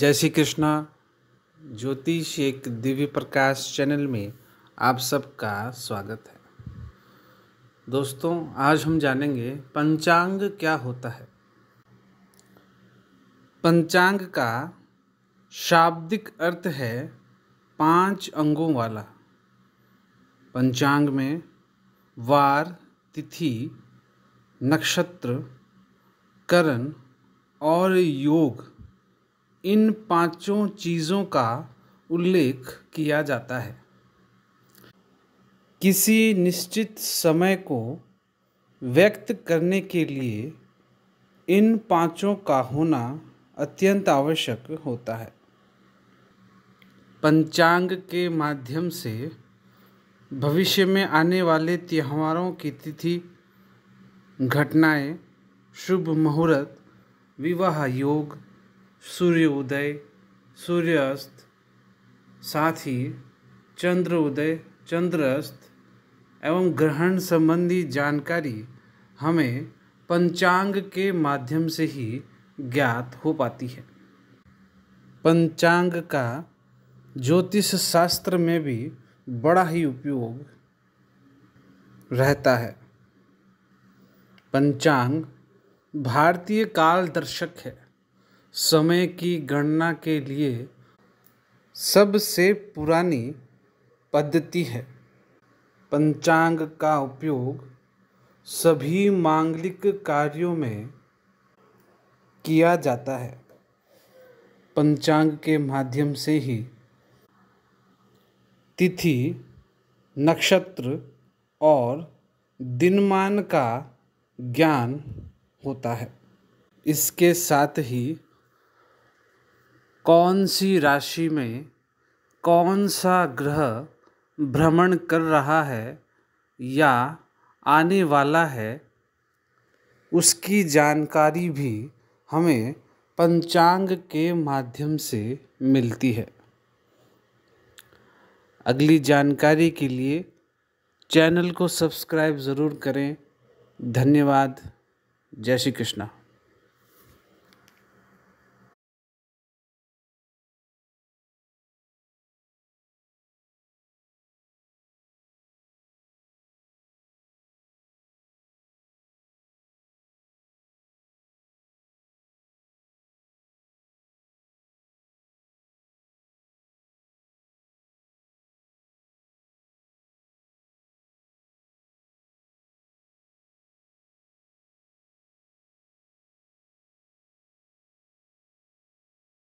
जय श्री कृष्णा ज्योतिष एक दिव्य प्रकाश चैनल में आप सबका स्वागत है दोस्तों आज हम जानेंगे पंचांग क्या होता है पंचांग का शाब्दिक अर्थ है पांच अंगों वाला पंचांग में वार तिथि नक्षत्र करण और योग इन पांचों चीज़ों का उल्लेख किया जाता है किसी निश्चित समय को व्यक्त करने के लिए इन पांचों का होना अत्यंत आवश्यक होता है पंचांग के माध्यम से भविष्य में आने वाले त्योहारों की तिथि घटनाएं, शुभ मुहूर्त विवाह योग सूर्य उदय सूर्यास्त साथ ही चंद्र उदय चंद्रास्त एवं ग्रहण संबंधी जानकारी हमें पंचांग के माध्यम से ही ज्ञात हो पाती है पंचांग का ज्योतिष शास्त्र में भी बड़ा ही उपयोग रहता है पंचांग भारतीय काल दर्शक है समय की गणना के लिए सबसे पुरानी पद्धति है पंचांग का उपयोग सभी मांगलिक कार्यों में किया जाता है पंचांग के माध्यम से ही तिथि नक्षत्र और दिनमान का ज्ञान होता है इसके साथ ही कौन सी राशि में कौन सा ग्रह भ्रमण कर रहा है या आने वाला है उसकी जानकारी भी हमें पंचांग के माध्यम से मिलती है अगली जानकारी के लिए चैनल को सब्सक्राइब ज़रूर करें धन्यवाद जय श्री कृष्णा